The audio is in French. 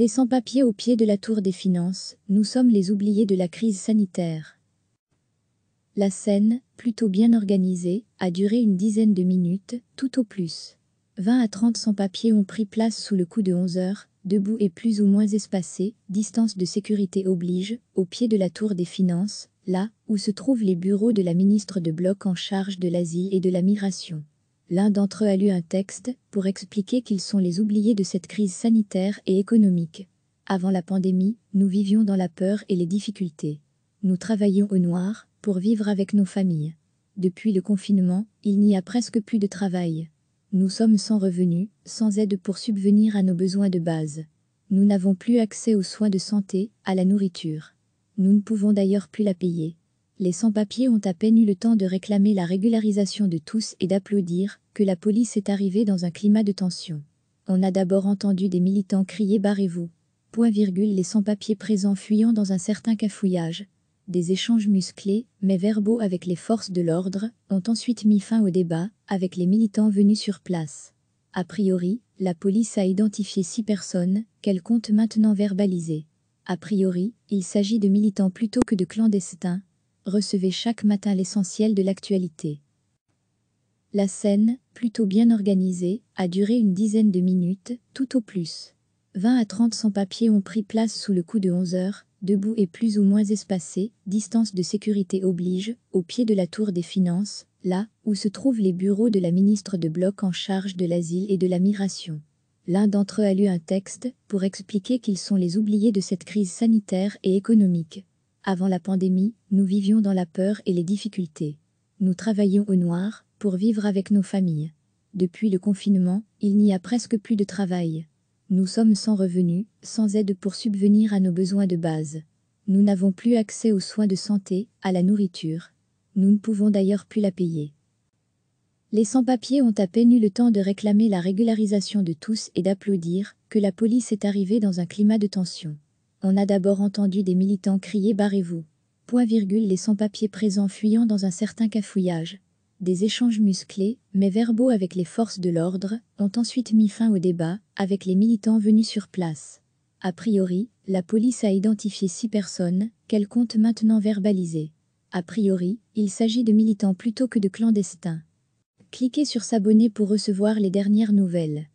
Des sans-papiers au pied de la tour des finances, nous sommes les oubliés de la crise sanitaire. La scène, plutôt bien organisée, a duré une dizaine de minutes, tout au plus. 20 à 30 sans-papiers ont pris place sous le coup de 11 heures, debout et plus ou moins espacés, distance de sécurité oblige, au pied de la tour des finances, là où se trouvent les bureaux de la ministre de Bloc en charge de l'Asie et de la Migration. L'un d'entre eux a lu un texte pour expliquer qu'ils sont les oubliés de cette crise sanitaire et économique. Avant la pandémie, nous vivions dans la peur et les difficultés. Nous travaillions au noir pour vivre avec nos familles. Depuis le confinement, il n'y a presque plus de travail. Nous sommes sans revenus, sans aide pour subvenir à nos besoins de base. Nous n'avons plus accès aux soins de santé, à la nourriture. Nous ne pouvons d'ailleurs plus la payer les sans-papiers ont à peine eu le temps de réclamer la régularisation de tous et d'applaudir que la police est arrivée dans un climat de tension. On a d'abord entendu des militants crier Barrez-vous. Point virgule les sans-papiers présents fuyant dans un certain cafouillage. Des échanges musclés, mais verbaux avec les forces de l'ordre, ont ensuite mis fin au débat, avec les militants venus sur place. A priori, la police a identifié six personnes, qu'elle compte maintenant verbaliser. A priori, il s'agit de militants plutôt que de clandestins, recevait chaque matin l'essentiel de l'actualité. La scène, plutôt bien organisée, a duré une dizaine de minutes, tout au plus. 20 à 30 sans-papiers ont pris place sous le coup de 11 heures, debout et plus ou moins espacés, distance de sécurité oblige, au pied de la tour des finances, là où se trouvent les bureaux de la ministre de Bloc en charge de l'asile et de la migration. L'un d'entre eux a lu un texte pour expliquer qu'ils sont les oubliés de cette crise sanitaire et économique. Avant la pandémie, nous vivions dans la peur et les difficultés. Nous travaillions au noir pour vivre avec nos familles. Depuis le confinement, il n'y a presque plus de travail. Nous sommes sans revenus, sans aide pour subvenir à nos besoins de base. Nous n'avons plus accès aux soins de santé, à la nourriture. Nous ne pouvons d'ailleurs plus la payer. Les sans-papiers ont à peine eu le temps de réclamer la régularisation de tous et d'applaudir que la police est arrivée dans un climat de tension. On a d'abord entendu des militants crier Barrez-vous Point virgule les sans-papiers présents fuyant dans un certain cafouillage. Des échanges musclés, mais verbaux avec les forces de l'ordre, ont ensuite mis fin au débat, avec les militants venus sur place. A priori, la police a identifié six personnes, qu'elle compte maintenant verbaliser. A priori, il s'agit de militants plutôt que de clandestins. Cliquez sur s'abonner pour recevoir les dernières nouvelles.